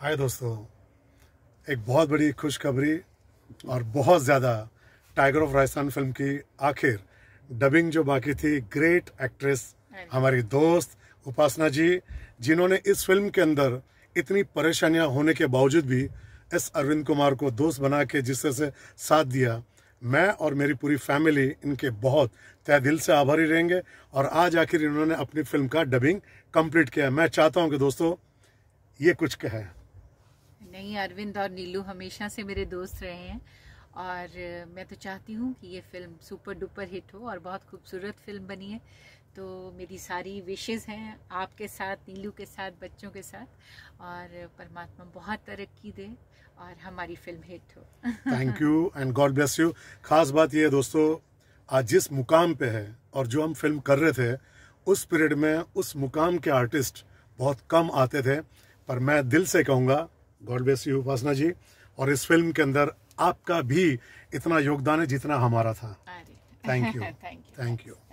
हाय दोस्तों एक बहुत बड़ी खुशखबरी और बहुत ज़्यादा टाइगर ऑफ राजस्थान फिल्म की आखिर डबिंग जो बाकी थी ग्रेट एक्ट्रेस हमारी दोस्त उपासना जी जिन्होंने इस फिल्म के अंदर इतनी परेशानियां होने के बावजूद भी एस अरविंद कुमार को दोस्त बना के जिससे से साथ दिया मैं और मेरी पूरी फैमिली इनके बहुत तय दिल से आभारी रहेंगे और आज आखिर इन्होंने अपनी फिल्म का डबिंग कंप्लीट किया मैं चाहता हूं कि दोस्तों ये कुछ कहें नहीं अरविंद और नीलू हमेशा से मेरे दोस्त रहे हैं और मैं तो चाहती हूँ कि ये फ़िल्म सुपर डुपर हिट हो और बहुत खूबसूरत फिल्म बनी है तो मेरी सारी विशेज़ हैं आपके साथ नीलू के साथ बच्चों के साथ और परमात्मा बहुत तरक्की दे और हमारी फिल्म हिट हो thank you and God bless you खास बात ये दोस्तों आज जिस मुकाम पे है और जो हम फिल्म कर रहे थे उस पीरियड में उस मुकाम के आर्टिस्ट बहुत कम आते थे पर मैं दिल से कहूँगा God bless you Upasana ji और इस फिल्म के अंदर आपका भी इतना योगदान है जितना हमारा था थैंक यू थैंक यू